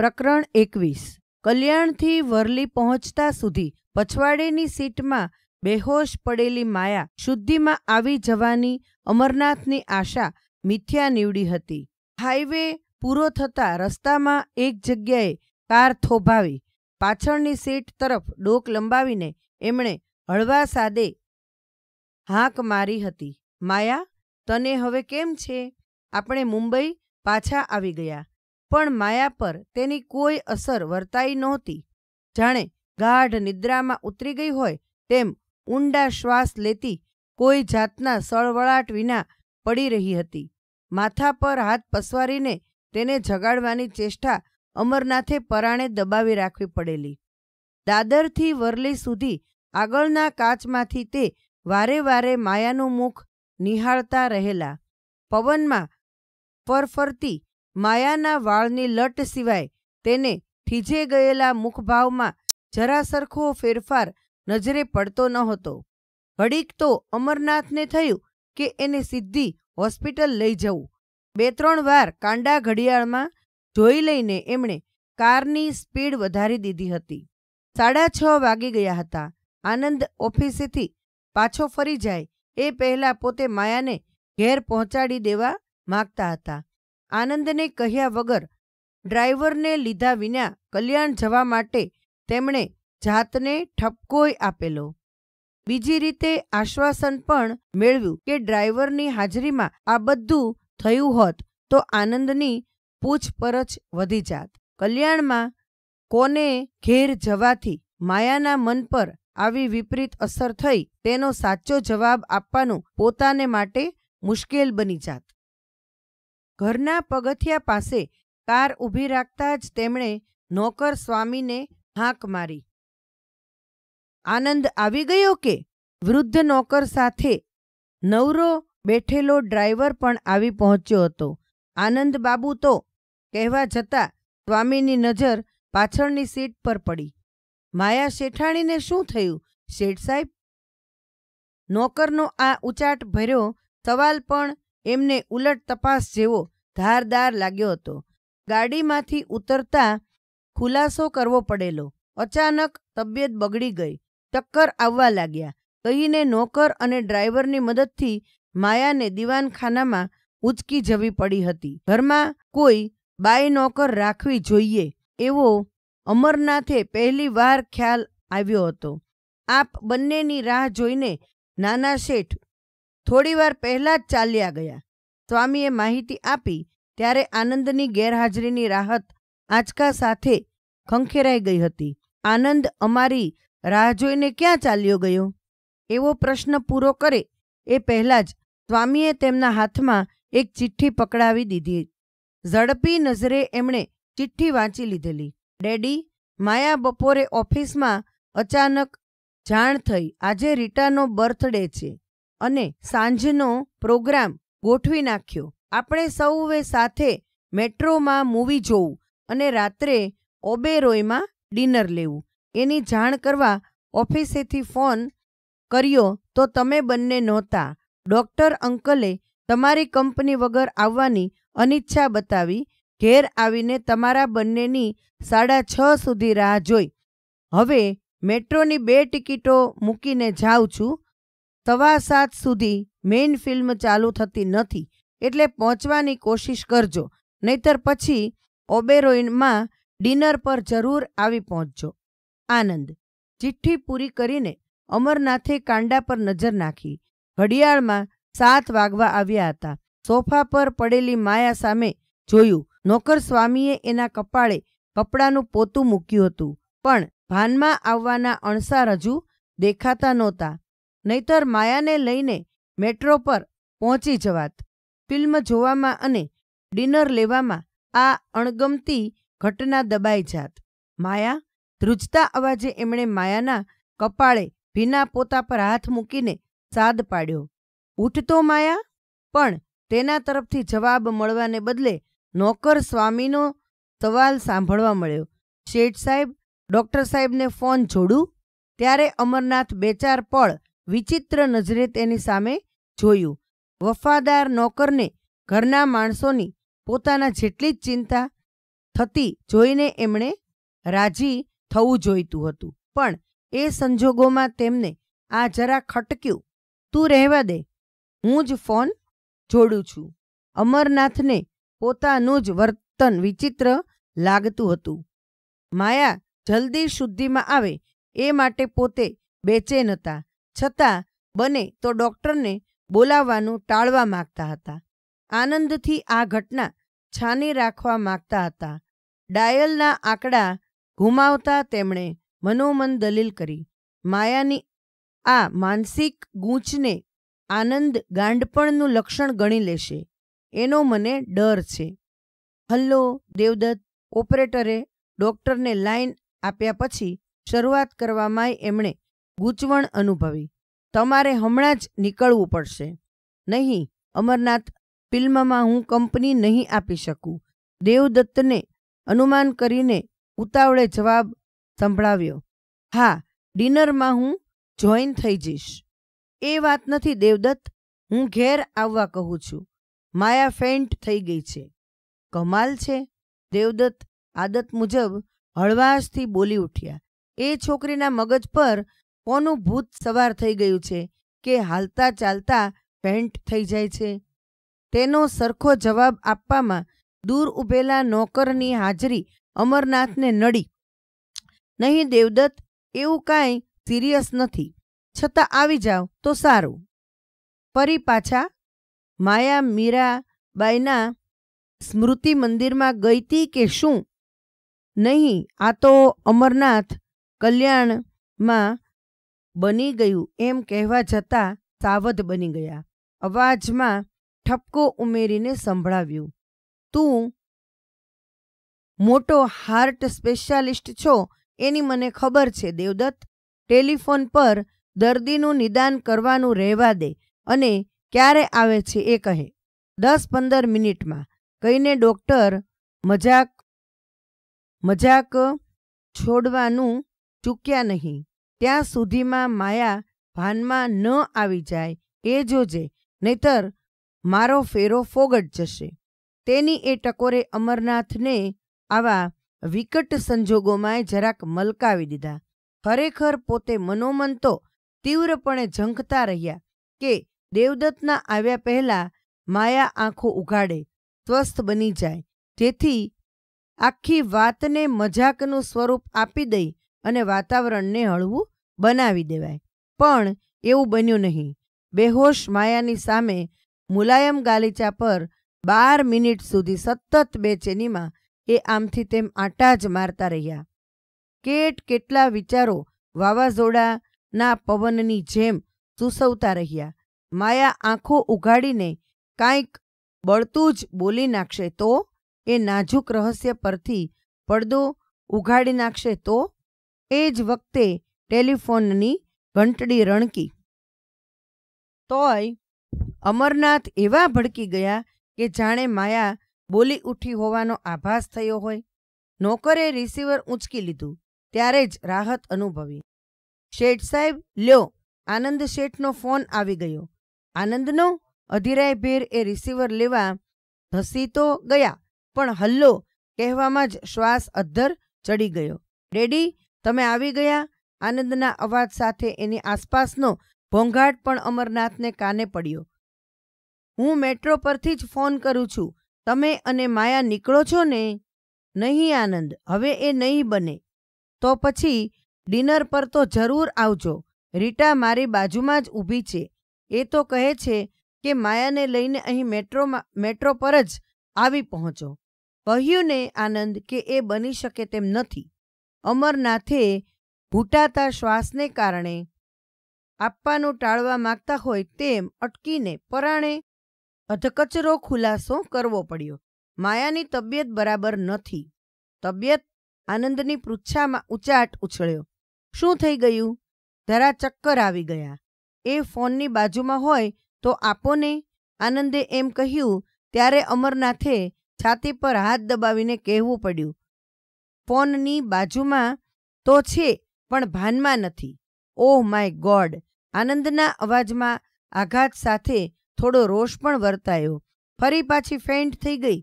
પ્રકરણ એકવીસ કલ્યાણથી વરલી પહોંચતા સુધી પછવાડેની સીટમાં બેહોશ પડેલી માયા શુદ્ધિમાં આવી જવાની અમરનાથની આશા મિથ્યા નીવડી હતી હાઈવે પૂરો થતાં રસ્તામાં એક જગ્યાએ કાર થોભાવી પાછળની સીટ તરફ ડોક લંબાવીને એમણે હળવા સાદે હાંક મારી હતી માયા તને હવે કેમ છે આપણે મુંબઈ પાછા આવી ગયા પણ માયા પર તેની કોઈ અસર વર્તાઈ નહોતી જાણે ગાઢ નિદ્રામાં ઉતરી ગઈ હોય તેમ ઊંડા શ્વાસ લેતી કોઈ જાતના સળવળાટ વિના પડી રહી હતી માથા પર હાથ પસવારીને તેને જગાડવાની ચેષ્ટા અમરનાથે પરાણે દબાવી રાખવી પડેલી દાદરથી વરલી સુધી આગળના કાચમાંથી તે વારે વારે માયાનું મુખ નિહાળતા રહેલા પવનમાં ફરફરતી માયાના વાળની લટ સિવાય તેને ઠીજે ગયેલા મુખભાવમાં જરા સરખો ફેરફાર નજરે પડતો નહોતો હડીક તો અમરનાથને થયું કે એને સિદ્ધિ હોસ્પિટલ લઈ જવું બે ત્રણ વાર કાંડા ઘડિયાળમાં જોઈ લઈને એમણે કારની સ્પીડ વધારી દીધી હતી સાડા છ વાગી ગયા હતા આનંદ ઓફિસેથી પાછો ફરી જાય એ પહેલાં પોતે માયાને ઘેર પહોંચાડી દેવા માગતા હતા આનંદને કહ્યા વગર ડ્રાઈવરને લીધા વિના કલ્યાણ જવા માટે તેમણે જાતને ઠપકોય આપેલો બીજી રીતે આશ્વાસન પણ મેળવ્યું કે ડ્રાઈવરની હાજરીમાં આ બધું થયું હોત તો આનંદની પૂછપરછ વધી જાત કલ્યાણમાં કોને ઘેર જવાથી માયાના મન પર આવી વિપરીત અસર થઈ તેનો સાચો જવાબ આપવાનું પોતાને માટે મુશ્કેલ બની જાત ઘરના પગથિયા પાસે કાર ઊભી રાખતા જ તેમણે નોકર સ્વામીને હાંક મારી આનંદ આવી ગયો કે વૃદ્ધ નોકર સાથે નવરો બેઠેલો ડ્રાઈવર પણ આવી પહોંચ્યો હતો આનંદ બાબુ તો કહેવા જતાં સ્વામીની નજર પાછળની સીટ પર પડી માયા શેઠાણીને શું થયું શેઠ સાહેબ નોકરનો આ ઉચાટ ભર્યો સવાલ પણ એમને ઉલટ તપાસ જેવો ધારદાર લાગ્યો હતો ગાડીમાંથી ઉતરતા ખુલાસો કરવો પડેલો અચાનક તબિયત બગડી ગઈ ટક્કર આવવા લાગ્યા કહીને નોકર અને ડ્રાઈવરની મદદથી માયાને દીવાનખાનામાં ઉચકી જવી પડી હતી ઘરમાં કોઈ બાય નોકર રાખવી જોઈએ એવો અમરનાથે પહેલી વાર ખ્યાલ આવ્યો હતો આપ બંનેની રાહ જોઈને નાના શેઠ થોડીવાર પહેલાં જ ચાલ્યા ગયા સ્વામીએ માહિતી આપી ત્યારે આનંદની ગેરહાજરીની રાહત આંચકા સાથે ખંખેરાઈ ગઈ હતી આનંદ અમારી રાહ જોઈને ક્યાં ચાલ્યો ગયો એવો પ્રશ્ન પૂરો કરે એ પહેલાં જ સ્વામીએ તેમના હાથમાં એક ચિઠ્ઠી પકડાવી દીધી ઝડપી નજરે એમણે ચિઠ્ઠી વાંચી લીધેલી ડેડી માયા બપોરે ઓફિસમાં અચાનક જાણ થઈ આજે રીટાનો બર્થડે છે અને સાંજનો પ્રોગ્રામ ગોઠવી નાખ્યો આપણે સૌએ સાથે મેટ્રોમાં મૂવી જોવું અને રાત્રે ઓબેરોયમાં ડિનર લેવું એની જાણ કરવા ઓફિસેથી ફોન કર્યો તો તમે બંને નહોતા ડૉક્ટર અંકલે તમારી કંપની વગર આવવાની અનિચ્છા બતાવી ઘેર આવીને તમારા બંનેની સાડા છ સુધી રાહ જોઈ હવે મેટ્રોની બે ટિકિટો મૂકીને જાઉં છું તવા સાત સુધી મેઇન ફિલ્મ ચાલુ થતી નથી એટલે પહોંચવાની કોશિશ કરજો નહીતર પછી ઓબેરોઇનમાં ડિનર પર જરૂર આવી પહોંચજો આનંદ ચિઠ્ઠી પૂરી કરીને અમરનાથે કાંડા પર નજર નાખી ઘડિયાળમાં સાત વાગવા આવ્યા હતા સોફા પર પડેલી માયા સામે જોયું નોકર સ્વામીએ એના કપાળે કપડાનું પોતું મૂક્યું હતું પણ ભાનમાં આવવાના અણસાર હજુ દેખાતા નહોતા નહીતર માયાને લઈને મેટ્રો પર પહોંચી જવાત ફિલ્મ જોવામાં અને ડિનર લેવામાં આ અણગમતી ઘટના દબાઈ જાત માયા ધ્રુજતા અવાજે એમણે માયાના કપાળે ભીના પોતા પર હાથ મૂકીને સાદ પાડ્યો ઉઠતો માયા પણ તેના તરફથી જવાબ મળવાને બદલે નોકર સ્વામીનો સવાલ સાંભળવા મળ્યો શેઠ સાહેબ ડૉક્ટર સાહેબને ફોન જોડું ત્યારે અમરનાથ બે ચાર પળ વિચિત્ર નજરે તેની સામે જોયું વફાદાર નોકરને ઘરના માણસોની પોતાના જેટલી જ ચિંતા થતી જોઈને એમણે રાજી થવું જોઈતું હતું પણ એ સંજોગોમાં તેમને આ જરા ખટક્યું તું રહેવા દે હું જ ફોન જોડું છું અમરનાથને પોતાનું જ વર્તન વિચિત્ર લાગતું હતું માયા જલ્દી શુદ્ધિમાં આવે એ માટે પોતે બેચેન હતા છતાં બને તો ડૉક્ટરને બોલાવવાનું ટાળવા માગતા હતા આનંદથી આ ઘટના છાની રાખવા માગતા હતા ડાયલના આંકડા ઘુમાવતા તેમણે મનોમન દલીલ કરી માયાની આ માનસિક ગૂંચને આનંદ ગાંડપણનું લક્ષણ ગણી લેશે એનો મને ડર છે હલ્લો દેવદત્ત ઓપરેટરે ડૉક્ટરને લાઈન આપ્યા પછી શરૂઆત કરવામાં એમણે ગૂંચવણ અનુભવી તમારે હમણાં જ નીકળવું પડશે નહીં અમરનાથ ફિલ્મમાં હું કંપની નહીં આપી શકું દેવદત્તને અનુમાન કરીને ઉતાવળે જવાબ સંભળાવ્યો હા ડિનરમાં હું જોઈન થઈ જઈશ એ વાત નથી દેવદત્ત હું ઘેર આવવા કહું છું માયા ફેન્ટ થઈ ગઈ છે કમાલ છે દેવદત્ત આદત મુજબ હળવાશથી બોલી ઉઠ્યા એ છોકરીના મગજ પર કોનું ભૂત સવાર થઈ ગયું છે કે હાલતા ચાલતા પેન્ટ થઈ જાય છે તેનો સરખો જવાબ આપવામાં દૂર ઊભેલા નોકરની હાજરી અમરનાથને નડી નહીં દેવદત્ત એવું કાંઈ સિરિયસ નથી છતાં આવી જાઓ તો સારું ફરી પાછા માયા મીરાબાઈના સ્મૃતિ મંદિરમાં ગઈ ગઈતી કે શું નહીં આ તો અમરનાથ કલ્યાણમાં બની ગયું એમ કહેવા જતાં સાવધ બની ગયા અવાજમાં ઠપકો ઉમેરીને સંભળાવ્યું તું મોટો હાર્ટ સ્પેશિયાલિસ્ટ છો એની મને ખબર છે દેવદત્ત ટેલિફોન પર દર્દીનું નિદાન કરવાનું રહેવા દે અને ક્યારે આવે છે એ કહે દસ પંદર મિનિટમાં કહીને ડૉક્ટર મજાક મજાક છોડવાનું ચૂક્યા નહીં ત્યાં સુધીમાં માયા ભાનમાં ન આવી જાય એ જોજે નહીતર મારો ફેરો ફોગટ જશે તેની એ ટકોરે અમરનાથને આવા વિકટ સંજોગોમાં જરાક મલકાવી દીધા ખરેખર પોતે મનોમન તો તીવ્રપણે ઝંખતા રહ્યા કે દેવદત્તના આવ્યા પહેલાં માયા આંખો ઉઘાડે સ્વસ્થ બની જાય જેથી આખી વાતને મજાકનું સ્વરૂપ આપી દઈ અને વાતાવરણને હળવું બનાવી દેવાય પણ એવું બન્યું નહીં બેહોશ માયાની સામે મુલાયમ ગાલીચા પર બાર મિનિટ સુધી સતત બેચેનીમાં એ આમથી તેમ આટા જ મારતા રહ્યા કેટ કેટલા વિચારો વાવાઝોડાના પવનની જેમ સૂસવતા રહ્યા માયા આંખો ઉઘાડીને કાંઈક બળતું જ બોલી નાખશે તો એ નાજુક રહસ્ય પરથી પડદો ઉઘાડી નાખશે તો એ જ વખતે ટેલિફોનની ઘંટડી રણકી તોય અમરનાથ એવા ભડકી ગયા કે જાણે માયા બોલી ઉઠી હોવાનો આભાસ થયો હોય નોકરે રિસીવર ઊંચકી લીધું ત્યારે જ રાહત અનુભવી શેઠ સાહેબ લ્યો આનંદ શેઠનો ફોન આવી ગયો આનંદનો અધિરાયભેર એ રિસીવર લેવા ધસી તો ગયા પણ હલ્લો કહેવામાં જ શ્વાસ અધ્ધર ચડી ગયો ડેડી તમે આવી ગયા આનંદના અવાજ સાથે એની આસપાસનો ભોંઘાટ પણ અમરનાથને કાને પડ્યો હું મેટ્રો પરથી જ ફોન કરું છું તમે અને માયા નીકળો છો ને નહીં આનંદ હવે એ નહીં બને તો પછી ડિનર પર તો જરૂર આવજો રીટા મારી બાજુમાં જ ઊભી છે એ તો કહે છે કે માયાને લઈને અહીં મેટ્રોમાં મેટ્રો પર જ આવી પહોંચો કહ્યું ને આનંદ કે એ બની શકે તેમ નથી અમરનાથે ભૂટાતા શ્વાસને કારણે આપવાનું ટાળવા માગતા હોય તેમ અટકીને પરાણે અધકચરો ખુલાસો કરવો પડ્યો માયાની તબિયત બરાબર નથી તબિયત આનંદની પૃચ્છામાં ઉચાટ ઉછળ્યો શું થઈ ગયું ધરા ચક્કર આવી ગયા એ ફોનની બાજુમાં હોય તો આપોને આનંદે એમ કહ્યું ત્યારે અમરનાથે છાતી પર હાથ દબાવીને કહેવું પડ્યું ફોનની બાજુમાં તો છે પણ ભાનમાં નથી ઓહ માય ગોડ આનંદના અવાજમાં આઘાત સાથે થોડો રોષ પણ વર્તાયો ફરી પાછી ફેન્ટ થઈ ગઈ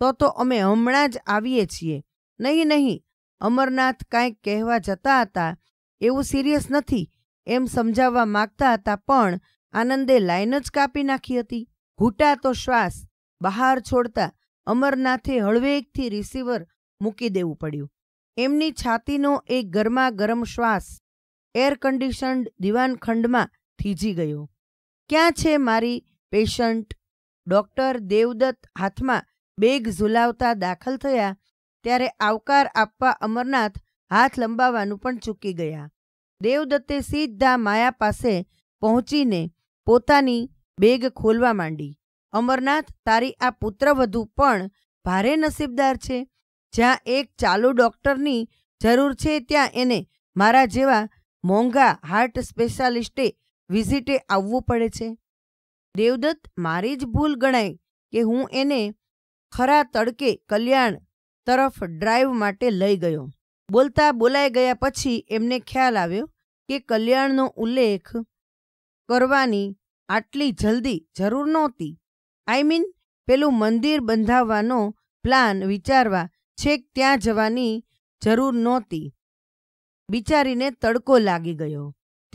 તો તો અમે હમણાં જ આવીએ છીએ નહીં નહીં અમરનાથ કાંઈક કહેવા જતા હતા એવું સિરિયસ નથી એમ સમજાવવા માગતા હતા પણ આનંદે લાઈન જ કાપી નાખી હતી ઘૂંટાતો શ્વાસ બહાર છોડતા અમરનાથે હળવેકથી રિસીવર મૂકી દેવું પડ્યું એમની છાતીનો એ ગરમા ગરમ શ્વાસ એર કન્ડિશન્ડ દીવાનખંડમાં થીજી ગયો ક્યાં છે મારી પેશન્ટ ડૉક્ટર દેવદત્ત હાથમાં બેગ ઝુલાવતા દાખલ થયા ત્યારે આવકાર આપવા અમરનાથ હાથ લંબાવવાનું પણ ચૂકી ગયા દેવદત્તે સીધા માયા પાસે પહોંચીને પોતાની બેગ ખોલવા માંડી અમરનાથ તારી આ પુત્રવધુ પણ ભારે નસીબદાર છે જ્યાં એક ચાલુ ડૉક્ટરની જરૂર છે ત્યાં એને મારા જેવા મોંઘા હાર્ટ સ્પેશિયાલિસ્ટે વિઝિટે આવવું પડે છે દેવદત્ત મારી જ ભૂલ ગણાય કે હું એને ખરા તડકે કલ્યાણ તરફ ડ્રાઈવ માટે લઈ ગયો બોલતા બોલાઈ ગયા પછી એમને ખ્યાલ આવ્યો કે કલ્યાણનો ઉલ્લેખ કરવાની આટલી જલ્દી જરૂર નહોતી આઈ મીન પેલું મંદિર બંધાવવાનો પ્લાન વિચારવા છેક ત્યાં જવાની જરૂર નહોતી બિચારીને તડકો લાગી ગયો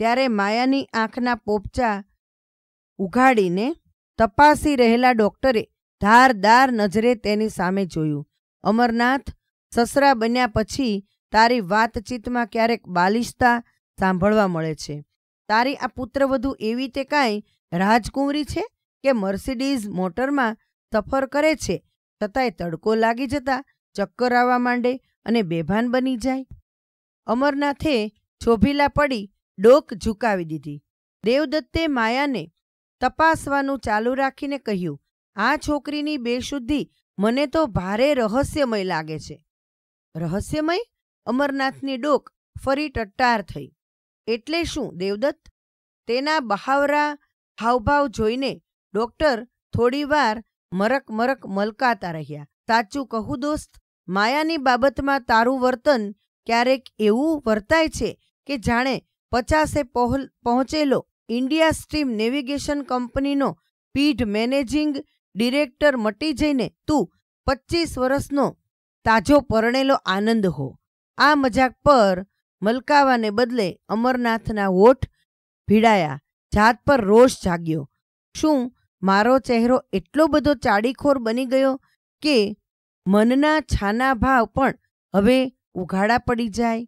ત્યારે માયાની આંખના પોપચા ઉઘાડીને તપાસી રહેલા ડોક્ટરે ધારદાર નજરે તેની સામે જોયું અમરનાથ સસરા બન્યા પછી તારી વાતચીતમાં ક્યારેક બાલિશતા સાંભળવા મળે છે તારી આ પુત્રવધુ એવી તે કાંઈ રાજકુંવરી છે કે મર્સિડીઝ મોટરમાં સફર કરે છે છતાંય તડકો લાગી જતા ચક્કર આવવા માંડે અને બેભાન બની જાય અમરનાથે છોભીલા પડી ડોક ઝુકાવી દીધી દેવદત્તે માયાને તપાસવાનું ચાલુ રાખીને કહ્યું આ છોકરીની બેશુદ્ધિ મને તો ભારે રહસ્યમય લાગે છે રહસ્યમય અમરનાથની ડોક ફરી ટટ્ટાર થઈ એટલે શું દેવદત્ત તેના બહાવરા હાવભાવ જોઈને ડોક્ટર થોડીવાર મરક મરક મલકાતા રહ્યા સાચું કહું દોસ્ત માયાની બાબતમાં તારું વર્તન ક્યારેક એવું વર્તાય છે કે જાણે પચાસે પહોંચેલો ઇન્ડિયા સ્ટ્રીમ નેવિગેશન કંપનીનો પીઢ મેનેજિંગ ડિરેક્ટર મટી જઈને તું પચીસ વર્ષનો તાજો પરણેલો આનંદ હો આ મજાક પર મલકાવાને બદલે અમરનાથના હોઠ ભીડાયા જાત પર રોષ જાગ્યો શું મારો ચહેરો એટલો બધો ચાડીખોર બની ગયો કે મનના છાના ભાવ પણ હવે ઉઘાડા પડી જાય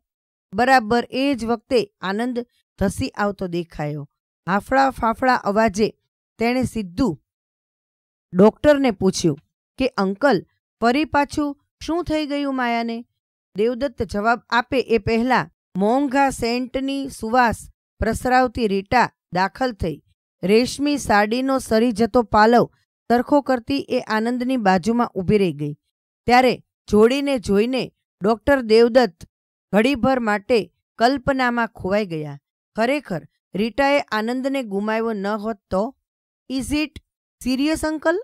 બરાબર એ જ વખતે આનંદ ધસી આવતો દેખાયો હાફળા ફાફડા અવાજે તેણે સીધું ડોક્ટરને પૂછ્યું કે અંકલ ફરી પાછું શું થઈ ગયું માયાને દેવદત્ત જવાબ આપે એ પહેલાં મોંઘા સેન્ટની સુવાસ પ્રસરાવતી રીટા દાખલ થઈ રેશમી સાડીનો સરી જતો પાલવ તરખો કરતી એ આનંદની બાજુમાં ઊભી રહી ગઈ ત્યારે જોડીને જોઈને ડૉક્ટર દેવદત્ત ઘડીભર માટે કલ્પનામાં ખોવાઈ ગયા ખરેખર રીટાએ આનંદને ગુમાવ્યો ન હોત તો ઇઝ ઇટ સિરિયસ અંકલ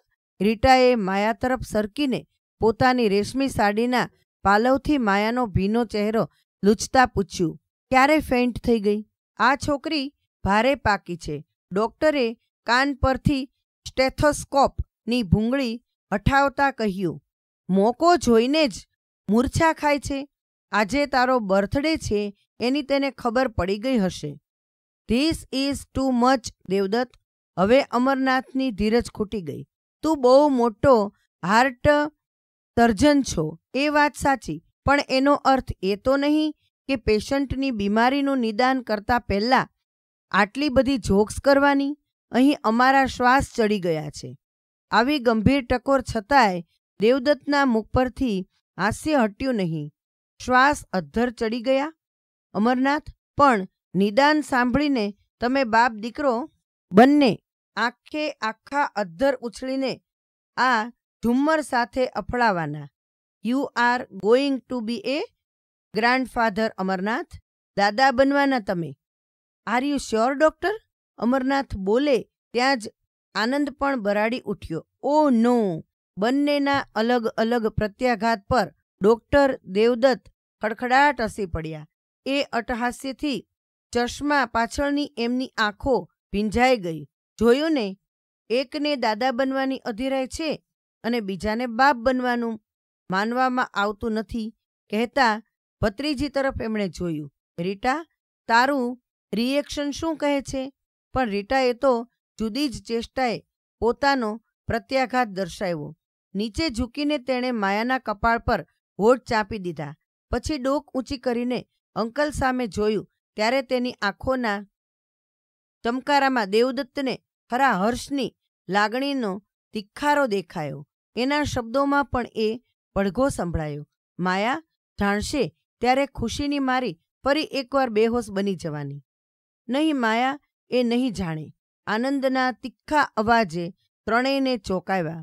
રીટાએ માયા તરફ સરકીને પોતાની રેશમી સાડીના પાલવથી માયાનો ભીનો ચહેરો લૂછતા પૂછ્યું ક્યારે ફેન્ટ થઈ ગઈ આ છોકરી ભારે પાકી છે ડૉક્ટરે કાન પરથી સ્ટેથોસ્કોપની ભૂંગળી હઠાવતા કહ્યું મોકો જોઈને જ મૂર્છા ખાય છે આજે તારો બર્થડે છે એની તેને ખબર પડી ગઈ હશે this is too much Devdatt હવે અમરનાથની ધીરજ ખૂટી ગઈ તું બહુ મોટો હાર્ટ તર્જન છો એ વાત સાચી પણ એનો અર્થ એ તો નહીં કે પેશન્ટની બીમારીનું નિદાન કરતા પહેલાં આટલી બધી જોક્સ કરવાની અહીં અમારા શ્વાસ ચડી ગયા છે આવી ગંભીર ટકોર છતાંય દેવદત્તના મુખ પરથી હાસ્ય હટ્યું નહીં શ્વાસ અધ્ધર ચડી ગયા અમરનાથ પણ નિદાન સાંભળીને તમે બાપ દીકરો બંને આખે આખા અધ્ધર ઉછળીને આ ઝુમ્મર સાથે અફડાવાના you are going to be a grandfather Amarnath દાદા બનવાના તમે are you sure doctor Amarnath બોલે ત્યાં જ આનંદ પણ બરાડી ઉઠ્યો ઓ નો બંનેના અલગ અલગ પ્રત્યાઘાત પર ડોક્ટર દેવદત્ત ખડખડાટ હસી પડ્યા એ અટહાસ્યથી ચશ્મા પાછળની એમની આંખો ભીંજાઈ ગઈ જોયું ને એકને દાદા બનવાની અધિરાય છે અને બીજાને બાપ બનવાનું માનવામાં આવતું નથી કહેતા ભત્રીજી તરફ એમણે જોયું રીટા તારું રિએક્શન શું કહે છે પણ રીટાએ તો જુદી જ ચેષ્ટાએ પોતાનો પ્રત્યાઘાત દર્શાવ્યો નીચે ઝૂકીને તેણે માયાના કપાળ પર હોઠ ચાંપી દીધા પછી ડોક ઊંચી કરીને અંકલ સામે જોયું ત્યારે તેની આંખોના ચમકારામાં દેવદત્તને ખરા હર્ષની લાગણીનો તિખારો દેખાયો એના શબ્દોમાં પણ એ પડઘો સંભળાયો માયા જાણશે ત્યારે ખુશીની મારી ફરી એકવાર બેહોશ બની જવાની નહીં માયા એ નહીં જાણે આનંદના તીખા અવાજે ત્રણેયને ચોંકાવ્યા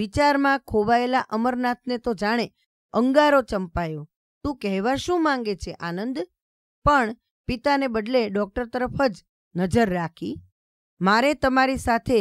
વિચારમાં ખોવાયેલા અમરનાથને તો જાણે અંગારો ચંપાયો તું કહેવા શું માંગે છે આનંદ પણ પિતાને બદલે ડૉક્ટર તરફ જ નજર રાખી મારે તમારી સાથે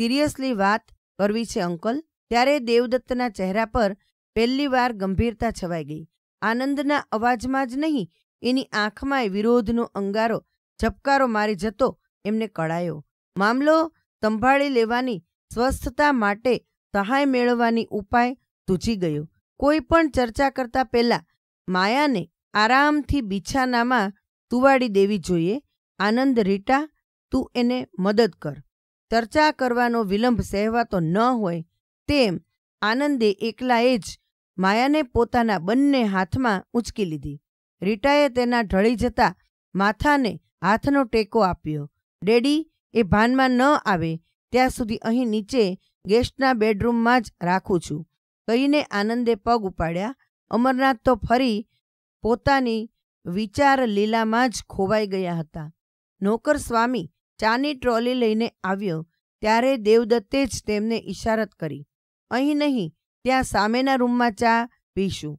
સિરિયસલી વાત કરવી છે અંકલ ત્યારે દેવદત્તના ચહેરા પર પહેલી વાર ગંભીરતા છવાઈ ગઈ આનંદના અવાજમાં જ નહીં એની આંખમાંય વિરોધનો અંગારો ઝપકારો મારી જતો એમને કળાયો મામલો સંભાળી લેવાની સ્વસ્થતા માટે સહાય મેળવવાની ઉપાય તૂજી ગયો કોઈ પણ ચર્ચા કરતા પહેલાં માયાને આરામથી બિછાનામાં તુવાડી દેવી જોઈએ આનંદ રીટા તું એને મદદ કર ચર્ચા કરવાનો વિલંબ સહેવાતો ન હોય તેમ આનંદે એકલાએ જ માયાને પોતાના બંને હાથમાં ઉંચકી લીધી રીટાએ તેના ઢળી જતા માથાને હાથનો ટેકો આપ્યો ડેડી એ ભાનમાં ન આવે ત્યાં સુધી અહીં નીચે ગેસ્ટના બેડરૂમમાં જ રાખું છું કહીને આનંદે પગ ઉપાડ્યા અમરનાથ તો ફરી પોતાની વિચાર લીલામાં જ ખોવાઈ ગયા હતા નોકર સ્વામી ચાની ટ્રોલી લઈને આવ્યો ત્યારે દેવદત્તે જ તેમને ઇશારત કરી અહીં નહીં ત્યાં સામેના રૂમમાં ચા પીશું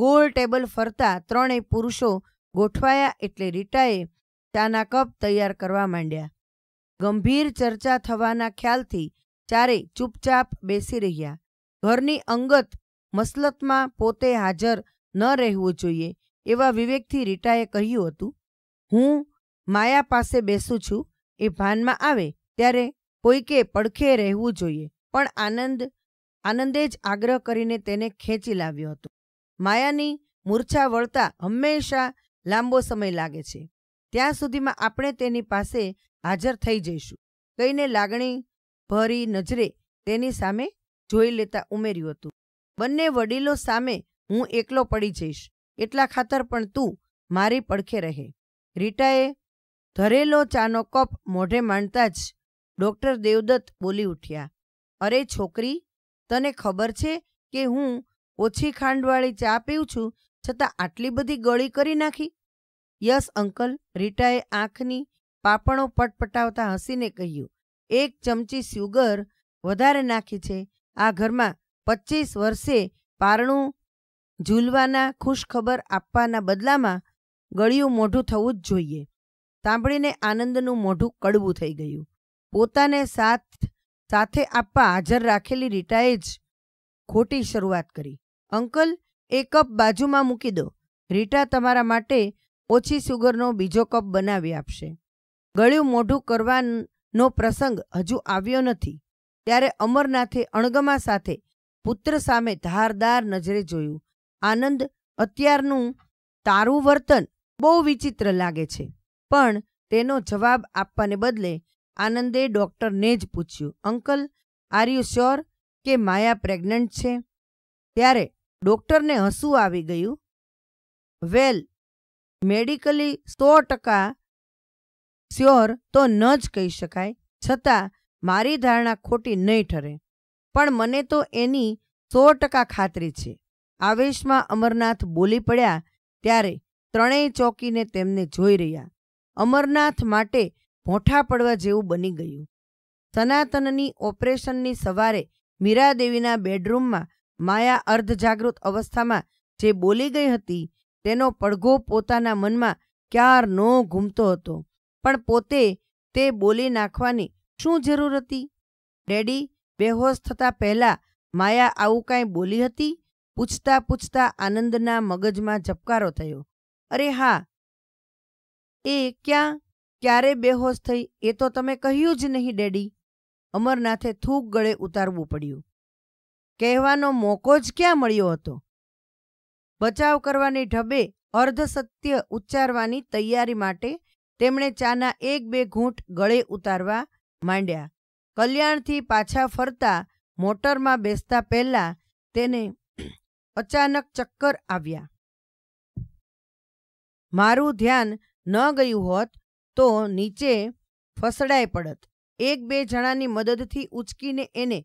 ગોળ ટેબલ ફરતા ત્રણેય પુરુષો ગોઠવાયા એટલે રીટાએ ચાના કપ તૈયાર કરવા માંડ્યા ગંભીર ચર્ચા થવાના ખ્યાલથી ચારે ચૂપચાપ બેસી રહ્યા ઘરની અંગત મસલતમાં પોતે હાજર ન રહેવું જોઈએ એવા વિવેકથી રીટાએ કહ્યું હતું હું માયા પાસે બેસું છું એ ભાનમાં આવે ત્યારે કોઈકે પડખે રહેવું જોઈએ પણ આનંદ આનંદે જ આગ્રહ કરીને તેને ખેંચી લાવ્યો હતો માયાની મૂર્છા વળતા હંમેશા લાંબો સમય લાગે છે ત્યાં સુધીમાં આપણે તેની પાસે હાજર થઈ જઈશું કહીને લાગણી ભરી નજરે તેની સામે જોઈ લેતા ઉમેર્યું હતું બંને વડીલો સામે હું એકલો પડી જઈશ એટલા ખાતર પણ તું મારી પડખે રહે રીટાએ ધરેલો ચાનો કપ મોઢે માંડતા જ ડૉક્ટર દેવદત્ત બોલી ઉઠ્યા અરે છોકરી તને ખબર છે કે હું ઓછી ખાંડવાળી ચા પીઉં છું છતાં આટલી બધી ગળી કરી નાખી યસ અંકલ રીટાએ આંખની પાપણો પટપટાવતા હસીને કહ્યું એક ચમચી સ્યુગર વધારે નાખી છે આ ઘરમાં પચીસ વર્ષે પારણું ઝૂલવાના ખુશખબર આપવાના બદલામાં ગળ્યું મોઢું થવું જ જોઈએ તાંબડીને આનંદનું મોઢું કડવું થઈ ગયું પોતાને સાથ સાથે આપવા હાજર રાખેલી રીટાએ જ ખોટી શરૂઆત કરી અંકલ એ કપ બાજુમાં મૂકી દો રીટા તમારા માટે ઓછી સુગરનો બીજો કપ બનાવી આપશે ગળ્યું મોઢું કરવા નો પ્રસંગ હજુ આવ્યો નથી ત્યારે અમરનાથે અણગમા સાથે પુત્ર સામે ધારદાર નજરે જોયું આનંદ અત્યારનું તારું વર્તન બહુ વિચિત્ર લાગે છે પણ તેનો જવાબ આપવાને બદલે આનંદે ડૉક્ટરને જ પૂછ્યું અંકલ આર યુ શ્યોર કે માયા પ્રેગ્નન્ટ છે ત્યારે ડૉક્ટરને હસવું આવી ગયું વેલ મેડિકલી સો ટકા સ્યોર તો ન જ કહી શકાય છતાં મારી ધારણા ખોટી નહીં ઠરે પણ મને તો એની સો ટકા ખાતરી છે આવેશમાં અમરનાથ બોલી પડ્યા ત્યારે ત્રણેય ચોકીને તેમને જોઈ રહ્યા અમરનાથ માટે ભોંઠા પડવા જેવું બની ગયું સનાતનની ઓપરેશનની સવારે મીરાદેવીના બેડરૂમમાં માયા અર્ધજાગૃત અવસ્થામાં જે બોલી ગઈ હતી તેનો પડઘો પોતાના મનમાં ક્યારનો ઘૂમતો હતો પણ પોતે તે બોલી નાખવાની શું જરૂર હતી ડેડી બેહોશ થતાં પહેલાં માયા આવું કાંઈ બોલી હતી પૂછતા પૂછતા આનંદના મગજમાં ઝપકારો થયો અરે હા એ ક્યાં ક્યારે બેહોશ થઈ એ તો તમે કહ્યું જ નહીં ડેડી અમરનાથે થૂક ગળે ઉતારવું પડ્યું કહેવાનો મોકો જ ક્યાં મળ્યો હતો બચાવ કરવાની ઢબે અર્ધસત્ય ઉચ્ચારવાની તૈયારી માટે તેમણે ચાના એક બે ઘૂંટ ગળે ઉતારવા માંડ્યા કલ્યાણથી પાછા ફરતા મોટરમાં બેસતા પહેલાં તેને અચાનક ચક્કર આવ્યા મારું ધ્યાન ન ગયું હોત તો નીચે ફસડાઈ પડત એક બે જણાની મદદથી ઉચકીને એને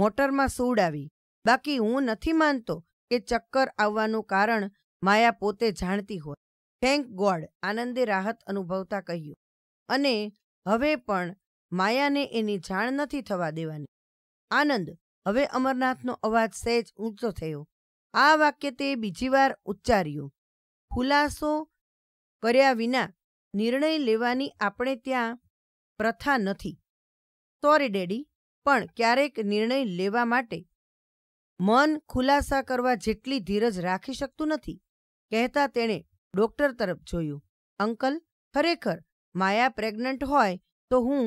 મોટરમાં સુવડાવી બાકી હું નથી માનતો કે ચક્કર આવવાનું કારણ માયા પોતે જાણતી હોય થેન્ક ગોડ આનંદે રાહત અનુભવતા કહ્યું અને હવે પણ માયાને એની જાણ નથી થવા દેવાની આનંદ હવે અમરનાથનો અવાજ સહેજ ઊંચો થયો આ વાક્ય તે બીજી વાર ઉચ્ચાર્યું ખુલાસો કર્યા વિના નિર્ણય લેવાની આપણે ત્યાં પ્રથા નથી સોરી ડેડી પણ ક્યારેક નિર્ણય લેવા માટે મન ખુલાસા કરવા જેટલી ધીરજ રાખી શકતું નથી કહેતા તેણે ડોક્ટર તરફ જોયું અંકલ ખરેખર માયા પ્રેગ્નન્ટ હોય તો હું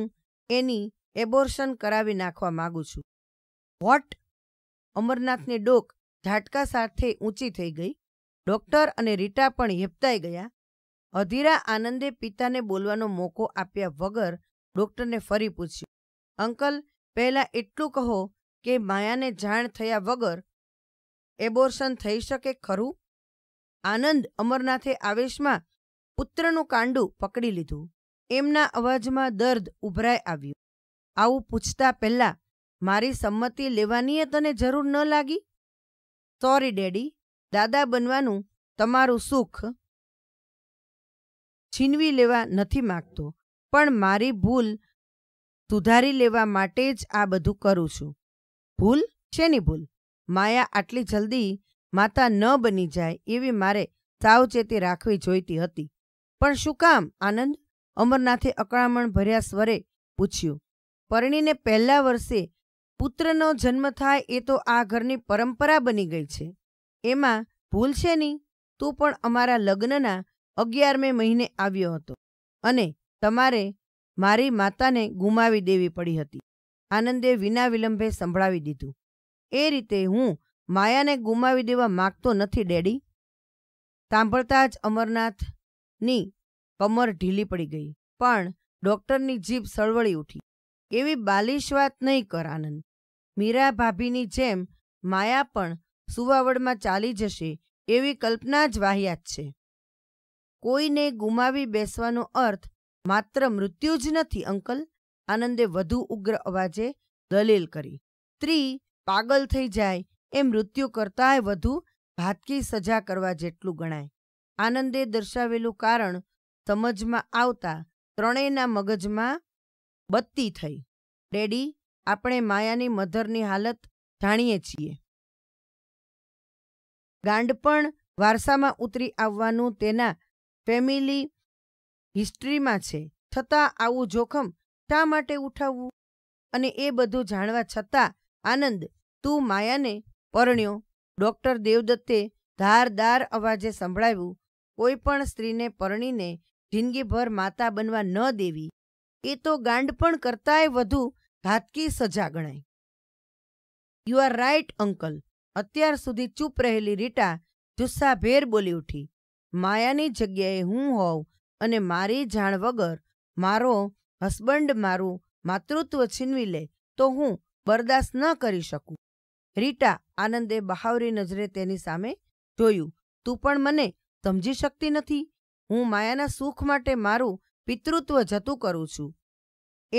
એની એબોર્શન કરાવી નાખવા માંગુ છું વોટ અમરનાથની ડોક ઝાટકા સાથે ઊંચી થઈ ગઈ ડૉક્ટર અને રીટા પણ હેપતાઈ ગયા અધીરા આનંદે પિતાને બોલવાનો મોકો આપ્યા વગર ડોક્ટરને ફરી પૂછ્યું અંકલ પહેલાં એટલું કહો કે માયાને જાણ થયા વગર એબોર્શન થઈ શકે ખરું આનંદ અમરનાથે આવેશમાં પુત્રનું કાંડું પકડી લીધું એમના અવાજમાં દર્દ ઉભરાઈ આવ્યું આવું પૂછતા પહેલાં મારી સંમતિ લેવાની તને જરૂર ન લાગી સોરી ડેડી દાદા બનવાનું તમારું સુખ છીનવી લેવા નથી માગતો પણ મારી ભૂલ સુધારી લેવા માટે જ આ બધું કરું છું ભૂલ છે ની ભૂલ માયા આટલી જલ્દી માતા ન બની જાય એવી મારે સાવચેતી રાખવી જોઈતી હતી પણ શું કામ આનંદ અમરનાથે અકળામણ ભર્યા સ્વરે પૂછ્યું પરણીને પહેલા વર્ષે પુત્રનો જન્મ થાય એ તો આ ઘરની પરંપરા બની ગઈ છે એમાં ભૂલ છે નહીં તું પણ અમારા લગ્નના અગિયારમે મહિને આવ્યો હતો અને તમારે મારી માતાને ગુમાવી દેવી પડી હતી આનંદે વિના વિલંબે સંભળાવી દીધું એ રીતે હું માયાને ગુમાવી દેવા માગતો નથી ડેડી સાંભળતા જ અમરનાથની કમર ઢીલી પડી ગઈ પણ ડૉક્ટરની જીભ સળવળી ઉઠી એવી બાલિશ વાત નહીં કર આનંદ મીરા ભાભીની જેમ માયા પણ સુવાવડમાં ચાલી જશે એવી કલ્પના જ વાહિયાત છે કોઈને ગુમાવી બેસવાનો અર્થ માત્ર મૃત્યુ જ નથી અંકલ આનંદે વધુ ઉગ્ર અવાજે દલીલ કરી સ્ત્રી પાગલ થઈ જાય એ મૃત્યુ કરતાંય વધુ ભાતકી સજા કરવા જેટલું ગણાય આનંદે દર્શાવેલું કારણ સમજમાં આવતા ત્રણેયના મગજમાં બત્તી થઈ ડેડી આપણે માયાની મધરની હાલત જાણીએ છીએ ગાંડપણ વારસામાં ઉતરી આવવાનું તેના ફેમિલી હિસ્ટ્રીમાં છે છતાં આવું જોખમ શા માટે ઉઠાવવું અને એ બધું જાણવા છતાં આનંદ તું માયાને પરણ્યો ડૉક્ટર દેવદત્તે ધારદાર અવાજે સંભળાવ્યું કોઈ પણ સ્ત્રીને પરણીને જિંદગીભર માતા બનવા ન દેવી એ તો ગાંડપણ કરતાંય વધુ ઘાતકી સજા ગણાય યુ આર રાઇટ અંકલ અત્યાર સુધી ચૂપ રહેલી રીટા જુસ્સાભેર બોલી ઉઠી માયાની જગ્યાએ હું હોઉં અને મારી જાણ વગર મારો હસબન્ડ મારું માતૃત્વ છીનવી લે તો હું બરદાસ્ત ન કરી શકું રીટા આનંદે બહાવરી નજરે તેની સામે જોયું તું પણ મને સમજી શકતી નથી હું માયાના સુખ માટે મારું પિતૃત્વ જતું કરું છું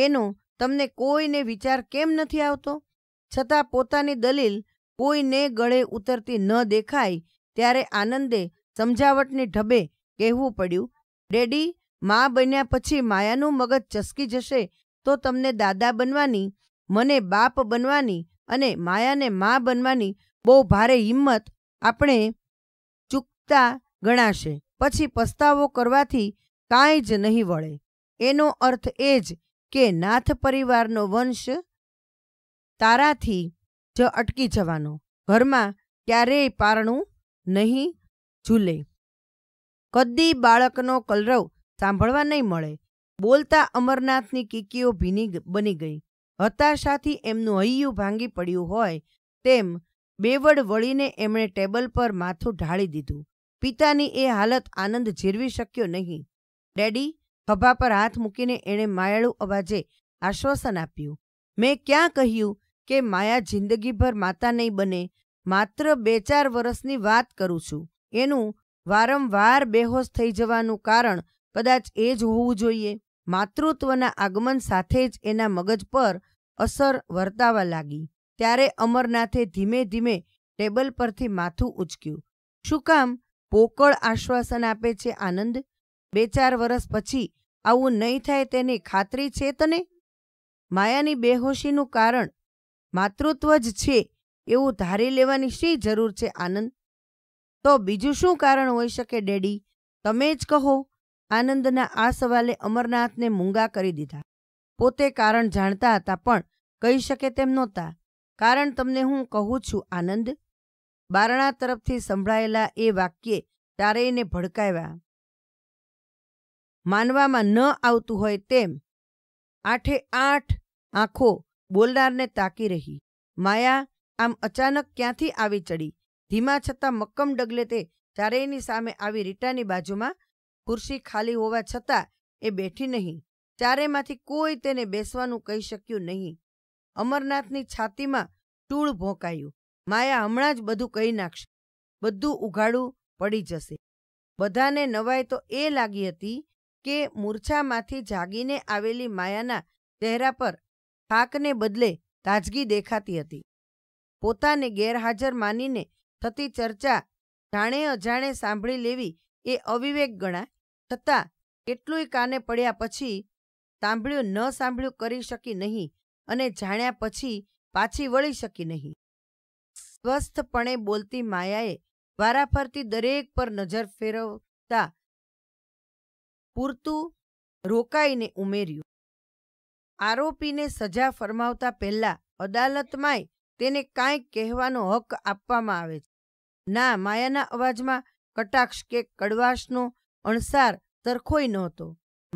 એનો તમને કોઈને વિચાર કેમ નથી આવતો છતાં પોતાની દલીલ કોઈને ગળે ઉતરતી ન દેખાય ત્યારે આનંદે સમજાવટની ઢબે કહેવું પડ્યું ડેડી મા બન્યા પછી માયાનું મગજ ચસકી જશે તો તમને દાદા બનવાની મને બાપ બનવાની અને માયાને મા બનવાની બહુ ભારે હિંમત આપણે ચૂકતા ગણાશે પછી પસ્તાવો કરવાથી કાંઈ જ નહીં વળે એનો અર્થ એ જ કે નાથ પરિવારનો વંશ તારાથી જ અટકી જવાનો ઘરમાં ક્યારેય પારણું નહીં ઝૂલે કદી બાળકનો કલરવ સાંભળવા નહીં મળે બોલતા અમરનાથની કીકીઓ ભીની બની ગઈ હતાશાથી એમનું હૈયું ભાંગી પડ્યું હોય તેમ બેવડ વળીને એમણે ટેબલ પર માથું ઢાળી દીધું પિતાની એ હાલત આનંદ જીરવી શક્યો નહીં ડેડી ખભા પર હાથ મૂકીને એણે માયાળુ અવાજે આશ્વાસન આપ્યું મેં ક્યાં કહ્યું કે માયા જિંદગીભર માતા નહીં બને માત્ર બે ચાર વર્ષની વાત કરું છું એનું વારંવાર બેહોશ થઈ જવાનું કારણ કદાચ એ જ હોવું જોઈએ માતૃત્વના આગમન સાથે જ એના મગજ પર અસર વર્તાવા લાગી ત્યારે અમરનાથે ધીમે ધીમે ટેબલ પરથી માથું ઉચક્યું શું કામ પોકળ આશ્વાસન આપે છે આનંદ બે ચાર વર્ષ પછી આવું નહીં થાય તેની ખાતરી છે તને માયાની બેહોશીનું કારણ માતૃત્વ જ છે એવું ધારી લેવાની શી જરૂર છે આનંદ તો બીજું શું કારણ હોઈ શકે ડેડી તમે જ કહો આનંદના આ સવાલે અમરનાથને મૂંગા કરી દીધા પોતે કારણ જાણતા હતા પણ કહી શકે તેમ નહોતા કારણ તમને હું કહું છું આનંદ બારણા તરફથી સંભળાયેલા એ વાક્યે ચારેયને ભડકાવ્યા માનવામાં ન આવતું હોય તેમ આઠે આઠ આંખો બોલનારને તાકી રહી માયા આમ અચાનક ક્યાંથી આવી ચડી ધીમા છતાં મક્કમ ડગલે તે ચારેયની સામે આવી રીટાની બાજુમાં ખુરશી ખાલી હોવા છતાં એ બેઠી નહીં ચારેમાંથી કોઈ તેને બેસવાનું કહી શક્યું નહીં અમરનાથની છાતીમાં ટૂળ ભોંકાયું માયા હમણાં જ બધું કહી નાખશે બધું ઉઘાડું પડી જશે બધાને નવાઈ તો એ લાગી હતી કે મૂર્છામાંથી જાગીને આવેલી માયાના ચહેરા પર થાકને બદલે તાજગી દેખાતી હતી પોતાને ગેરહાજર માનીને થતી ચર્ચા જાણે અજાણે સાંભળી લેવી એ અવિવેક ગણાય છતાં કેટલુંય કાને પડ્યા પછી સાંભળ્યું ન સાંભળ્યું કરી શકી નહીં અને જાણ્યા પછી પાછી વળી શકી નહીં સ્વસ્થપણે બોલતી માયાએ વારાફરતી દરેક પર નજર ફેરવતા પૂરતું રોકાઈને ઉમેર્યું આરોપીને સજા ફરમાવતા પહેલા અદાલતમાંય તેને કાંઈ કહેવાનો હક આપવામાં આવે છે ના માયાના અવાજમાં કટાક્ષ કે કડવાશનો અણસાર તરખોઈ નહોતો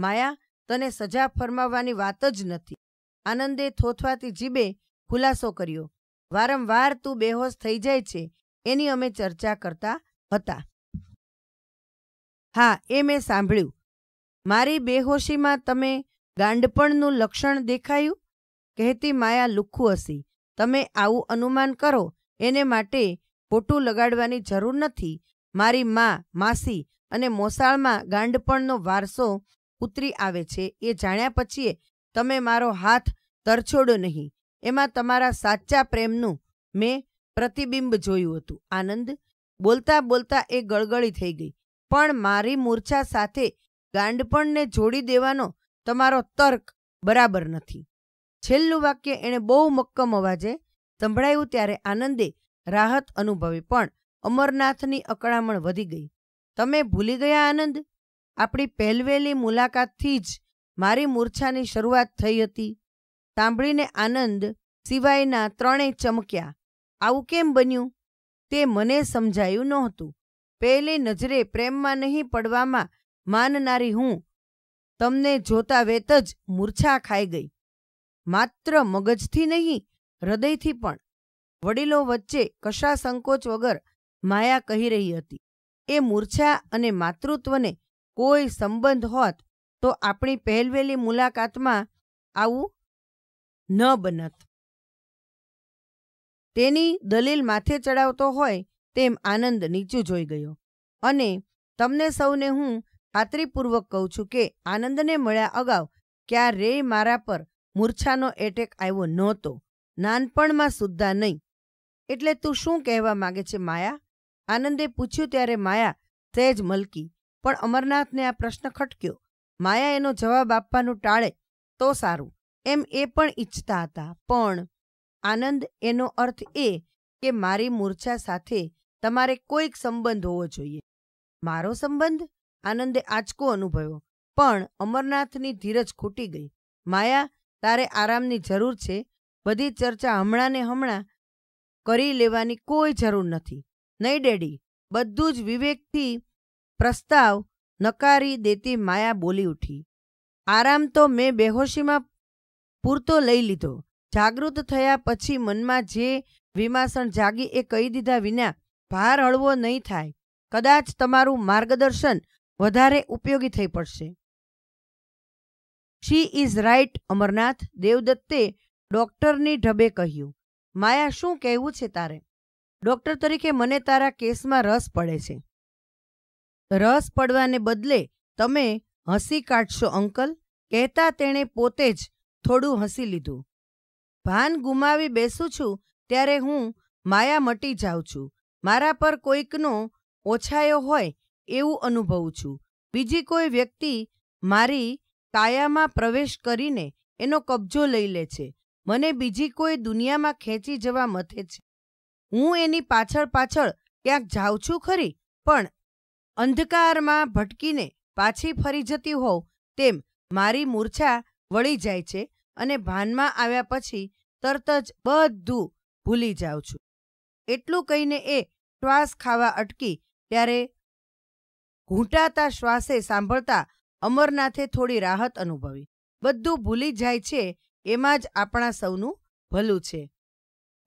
માયા તને સજા ફરમાવવાની વાત જ નથી આનંદે થોથવાતી જીબે ખુલાસો કર્યો વારંવાર તું બેહોશ થઈ જાય છે એની અમે ચર્ચા કરતા હતા હા એ મેં સાંભળ્યું મારી બેહોશીમાં તમે ગાંડપણનું લક્ષણ દેખાયું કહેતી માયા લુખ્ખું હસી તમે આવું અનુમાન કરો એને માટે ખોટું લગાડવાની જરૂર નથી મારી મા માસી અને મોસાળમાં ગાંડપણનો વારસો ઉતરી આવે છે એ જાણ્યા પછીએ તમે મારો હાથ તરછોડો નહીં એમાં તમારા સાચા પ્રેમનું મેં પ્રતિબિંબ જોયું હતું આનંદ બોલતા બોલતા એ ગળગળી થઈ ગઈ પણ મારી મૂર્છા સાથે ગાંડપણને જોડી દેવાનો તમારો તર્ક બરાબર નથી છેલ્લું વાક્ય એણે બહુ મક્કમ અવાજે સંભળાયું ત્યારે આનંદે રાહત અનુભવી પણ અમરનાથની અકળામણ વધી ગઈ તમે ભૂલી ગયા આનંદ આપણી પહેલવેલી મુલાકાતથી જ મારી મૂર્છાની શરૂઆત થઈ હતી સાંભળીને આનંદ સિવાયના ત્રણેય ચમક્યા આવું કેમ બન્યું તે મને સમજાયું નહોતું પહેલી નજરે પ્રેમમાં નહીં પડવામાં માનનારી હું તમને જોતા વેત જ મૂર્છા ખાઈ ગઈ માત્ર મગજથી નહીં હૃદયથી પણ વડીલો વચ્ચે કશા સંકોચ વગર માયા કહી રહી હતી એ મૂર્છા અને માતૃત્વને કોઈ સંબંધ હોત તો આપણી પહેલવેલી મુલાકાતમાં આવું ન બનત તેની દલીલ માથે ચડાવતો હોય તેમ આનંદ નીચું જોઈ ગયો અને તમને સૌને હું ખાતરીપૂર્વક કહું છું કે આનંદને મળ્યા અગાઉ ક્યારેય મારા પર મૂર્છાનો એટેક આવ્યો નહોતો નાનપણમાં સુદ્ધા નહીં એટલે તું શું કહેવા માગે છે માયા આનંદે પૂછ્યું ત્યારે માયા જ મલકી પણ અમરનાથને આ પ્રશ્ન ખટક્યો માયા એનો જવાબ આપવાનું ટાળે તો સારું એમ એ પણ ઈચ્છતા હતા પણ આનંદ એનો અર્થ એ કે મારી મૂર્છા સાથે તમારે કોઈક સંબંધ હોવો જોઈએ મારો સંબંધ આનંદે આંચકો અનુભવ્યો પણ અમરનાથની ધીરજ ખૂટી ગઈ માયા તારે આરામની જરૂર છે બધી ચર્ચા હમણાં ને હમણાં કરી લેવાની કોઈ જરૂર નથી નહીં ડેડી બધું જ વિવેકથી પ્રસ્તાવ નકારી દેતી માયા બોલી ઉઠી આરામ તો મેં બેહોશીમાં પૂરતો લઈ લીધો જાગૃત થયા પછી મનમાં જે વિમાસણ જાગી એ કહી દીધા વિના ભાર હળવો નહીં થાય કદાચ તમારું માર્ગદર્શન વધારે ઉપયોગી થઈ પડશે શી ઇઝ રાઇટ અમરનાથ દેવદત્તે ડૉક્ટરની ઢબે કહ્યું માયા શું કહેવું છે તારે ડૉક્ટર તરીકે મને તારા કેસમાં રસ પડે છે રસ પડવાને બદલે તમે હસી કાઢશો અંકલ કહેતા તેણે પોતે જ થોડું હસી લીધું ભાન ગુમાવી બેસું છું ત્યારે હું માયા મટી જાઉં છું મારા પર કોઈકનો ઓછાયો હોય એવું અનુભવું છું બીજી કોઈ વ્યક્તિ મારી કાયામાં પ્રવેશ કરીને એનો કબજો લઈ લે છે મને બીજી કોઈ દુનિયામાં ખેંચી જવા મથે છે હું એની પાછળ પાછળ ક્યાંક જાઉં છું ખરી પણ અંધકારમાં ભટકીને પાછી ફરી જતી હોઉં તેમ મારી મૂર્છા વળી જાય છે અને ભાનમાં આવ્યા પછી તરત જ બધું ભૂલી જાઉં છું એટલું કહીને એ શ્વાસ ખાવા અટકી ત્યારે ઘૂંટાતા શ્વાસે સાંભળતા અમરનાથે થોડી રાહત અનુભવી બધું ભૂલી જાય છે એમાં જ આપણા સૌનું ભલું છે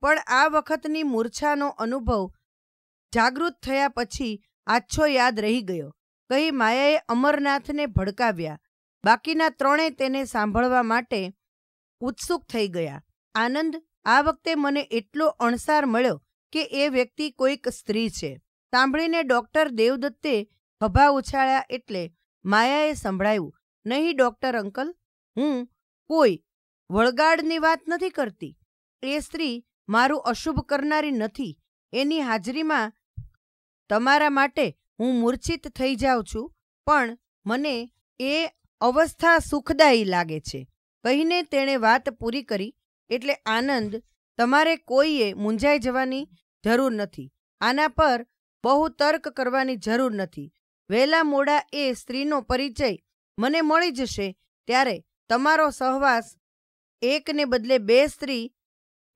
પણ આ વખતની મૂર્છાનો અનુભવ જાગૃત થયા પછી આછો યાદ રહી ગયો કહી માયાએ અમરનાથને ભડકાવ્યા બાકીના ત્રણેય તેને સાંભળવા માટે ઉત્સુક થઈ ગયા આનંદ આ વખતે મને એટલો અણસાર મળ્યો કે એ વ્યક્તિ કોઈક સ્ત્રી છે સાંભળીને ડૉક્ટર દેવદત્તે હભા ઉછાળ્યા એટલે માયાએ સંભળાયું નહીં ડૉક્ટર અંકલ હું કોઈ વળગાડની વાત નથી કરતી એ સ્ત્રી મારું અશુભ કરનારી નથી એની હાજરીમાં તમારા માટે હું મૂર્છિત થઈ જાઉં છું પણ મને એ અવસ્થા સુખદાયી લાગે છે કહીને તેણે વાત પૂરી કરી એટલે આનંદ તમારે કોઈએ મૂંઝાઈ જવાની જરૂર નથી આના પર બહુ તર્ક કરવાની જરૂર નથી વહેલા મોડા એ સ્ત્રીનો પરિચય મને મળી જશે ત્યારે તમારો સહવાસ એકને બદલે બે સ્ત્રી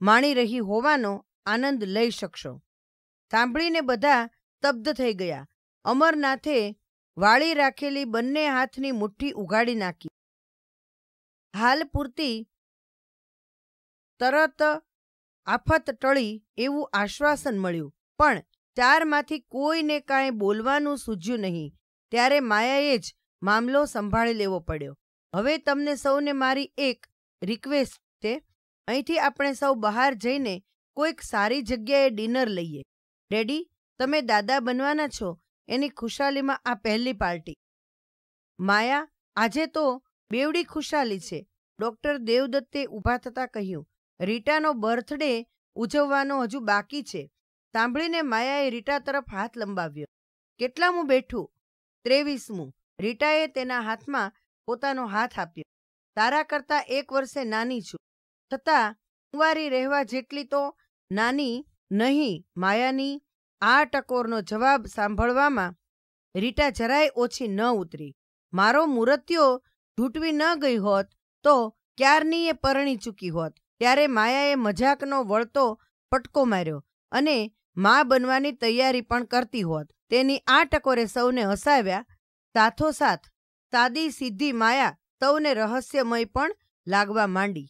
માણી રહી હોવાનો આનંદ લઈ શકશો સાંભળીને બધા સ્તબ્ધ થઈ ગયા અમરનાથે વાળી રાખેલી બંને હાથની મુઠ્ઠી ઉગાડી નાખી હાલ પૂરતી તરત આફત ટળી એવું આશ્વાસન મળ્યું પણ ચારમાંથી કોઈને કાંઈ બોલવાનું સૂઝ્યું નહીં ત્યારે માયાએ જ મામલો સંભાળી લેવો પડ્યો હવે તમને સૌને મારી એક રિક્વેસ્ટ છે અહીંથી આપણે સૌ બહાર જઈને કોઈક સારી જગ્યાએ ડિનર લઈએ ડેડી તમે દાદા બનવાના છો એની ખુશાલીમાં આ પહેલી પાર્ટી માયા આજે તો બેવડી ખુશાલી છે ડૉક્ટર દેવદત્તે ઊભા થતાં કહ્યું રીટાનો બર્થડે ઉજવવાનો હજુ બાકી છે સાંભળીને માયાએ રીટા તરફ હાથ લંબાવ્યો કેટલામું બેઠું ત્રેવીસમું રીટાએ તેના હાથમાં પોતાનો હાથ આપ્યો તારા કરતા એક વર્ષે નાની છું તથા કુંવારી રહેવા જેટલી તો નાની નહીં માયાની આ ટકોરનો જવાબ સાંભળવામાં રીટા જરાય ઓછી ન ઉતરી મારો મૂર્ત્યો ઢૂંટવી ન ગઈ હોત તો ક્યારની એ પરણી ચૂકી હોત ત્યારે માયાએ મજાકનો વળતો પટકો માર્યો અને મા બનવાની તૈયારી પણ કરતી હોત તેની આ ટકોરે સૌને હસાવ્યા સાથોસાથ સાદી સીધી માયા સૌને રહસ્યમય પણ લાગવા માંડી